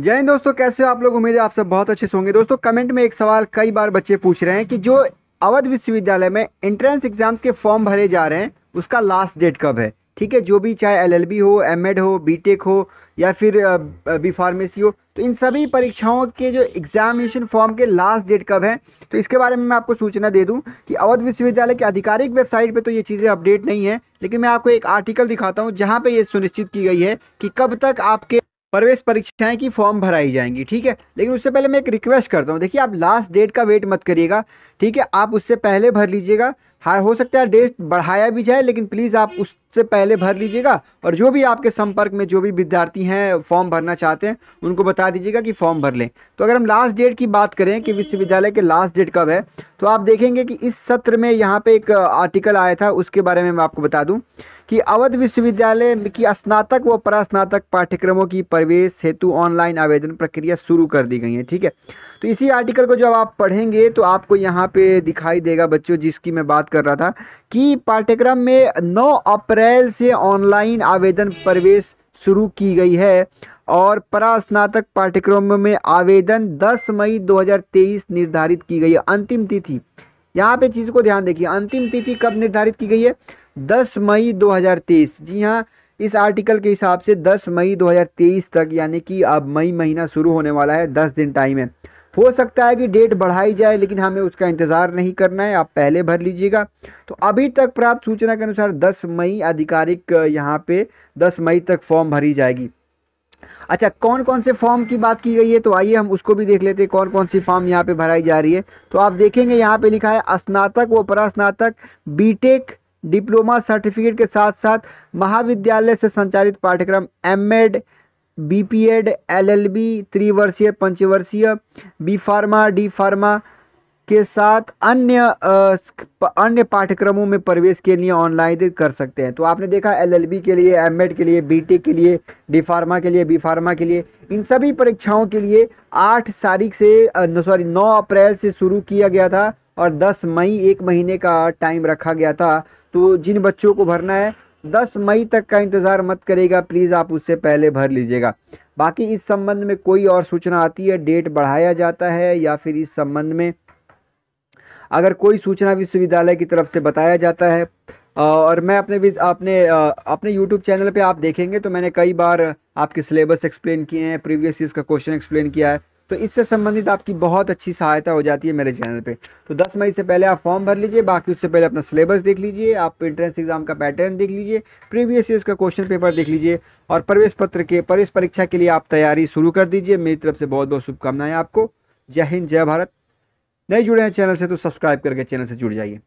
जय हिंद दोस्तों कैसे हो आप लोग उम्मीद है आप सब बहुत अच्छे से होंगे दोस्तों कमेंट में एक सवाल कई बार बच्चे पूछ रहे हैं कि जो अवध विश्वविद्यालय में एंट्रेंस एग्जाम्स के फॉर्म भरे जा रहे हैं उसका लास्ट डेट कब है ठीक है जो भी चाहे एलएलबी हो एमएड हो बीटेक हो या फिर बी फार्मेसी हो तो इन सभी परीक्षाओं के जो एग्जामिनेशन फॉर्म के लास्ट डेट कब है तो इसके बारे में मैं आपको सूचना दे दूं कि अवध विश्वविद्यालय की आधिकारिक वेबसाइट पे तो ये चीज़ें अपडेट नहीं है लेकिन मैं आपको एक आर्टिकल दिखाता हूँ जहाँ पर ये सुनिश्चित की गई है कि कब तक आपके प्रवेश परीक्षाएं की फॉर्म भराई जाएंगी ठीक है लेकिन उससे पहले मैं एक रिक्वेस्ट करता हूँ देखिए आप लास्ट डेट का वेट मत करिएगा ठीक है आप उससे पहले भर लीजिएगा हाँ हो सकता है डेट बढ़ाया भी जाए लेकिन प्लीज़ आप उससे पहले भर लीजिएगा और जो भी आपके संपर्क में जो भी विद्यार्थी हैं फॉर्म भरना चाहते हैं उनको बता दीजिएगा कि फॉर्म भर लें तो अगर हम लास्ट डेट की बात करें कि विश्वविद्यालय के लास्ट डेट कब है तो आप देखेंगे कि इस सत्र में यहाँ पे एक आर्टिकल आया था उसके बारे में मैं आपको बता दूँ कि अवध विश्वविद्यालय की स्नातक व परास्नातक पाठ्यक्रमों की प्रवेश हेतु ऑनलाइन आवेदन प्रक्रिया शुरू कर दी गई है ठीक है तो इसी आर्टिकल को जब आप पढ़ेंगे तो आपको यहाँ पे दिखाई देगा बच्चों जिसकी मैं बात कर रहा था कि पाठ्यक्रम में 9 अप्रैल से ऑनलाइन आवेदन प्रवेश शुरू की गई है और परास्नातक पाठ्यक्रम में आवेदन 10 मई 2023 निर्धारित की गई है अंतिम तिथि यहाँ पे चीज़ को ध्यान देखिए अंतिम तिथि कब निर्धारित की गई है 10 मई 2023 जी हाँ इस आर्टिकल के हिसाब से 10 मई 2023 तक यानी कि अब मई महीना शुरू होने वाला है 10 दिन टाइम है हो सकता है कि डेट बढ़ाई जाए लेकिन हमें उसका इंतज़ार नहीं करना है आप पहले भर लीजिएगा तो अभी तक प्राप्त सूचना के अनुसार 10 मई आधिकारिक यहाँ पे 10 मई तक फॉर्म भरी जाएगी अच्छा कौन कौन से फॉर्म की बात की गई है तो आइए हम उसको भी देख लेते हैं कौन कौन सी फॉर्म यहाँ पे भराई जा रही है तो आप देखेंगे यहाँ पे लिखा है स्नातक व परास्नातक बीटेक डिप्लोमा सर्टिफिकेट के साथ साथ महाविद्यालय से संचालित पाठ्यक्रम M B P Ed L L B त्रिवर्षीय पंचवर्षीय बी फार्मा डी फार्मा के साथ अन्य अन्य पाठ्यक्रमों में प्रवेश के लिए ऑनलाइन कर सकते हैं तो आपने देखा एलएलबी के लिए एमएड के लिए बीटेक के लिए डी फार्मा के लिए बी फार्मा के लिए इन सभी परीक्षाओं के लिए आठ तारीख से सॉरी नौ अप्रैल से शुरू किया गया था और दस मई एक महीने का टाइम रखा गया था तो जिन बच्चों को भरना है दस मई तक का इंतज़ार मत करेगा प्लीज़ आप उससे पहले भर लीजिएगा बाकी इस संबंध में कोई और सूचना आती है डेट बढ़ाया जाता है या फिर इस संबंध में अगर कोई सूचना विश्वविद्यालय की तरफ से बताया जाता है और मैं अपने भी अपने अपने यूट्यूब चैनल पे आप देखेंगे तो मैंने कई बार आपके सिलेबस एक्सप्लेन किए हैं प्रीवियस ईयर का क्वेश्चन एक्सप्लेन किया है तो इससे संबंधित आपकी बहुत अच्छी सहायता हो जाती है मेरे चैनल पे तो 10 मई से पहले आप फॉर्म भर लीजिए बाकी उससे पहले अपना सिलेबस देख लीजिए आप एंट्रेंस एग्जाम का पैटर्न देख लीजिए प्रीवियस ईयर का क्वेश्चन पेपर देख लीजिए और प्रवेश पत्र के प्रवेश परीक्षा के लिए आप तैयारी शुरू कर दीजिए मेरी तरफ से बहुत बहुत शुभकामनाएं आपको जय हिंद जय भारत नहीं जुड़े हैं चैनल से तो सब्सक्राइब करके चैनल से जुड़ जाइए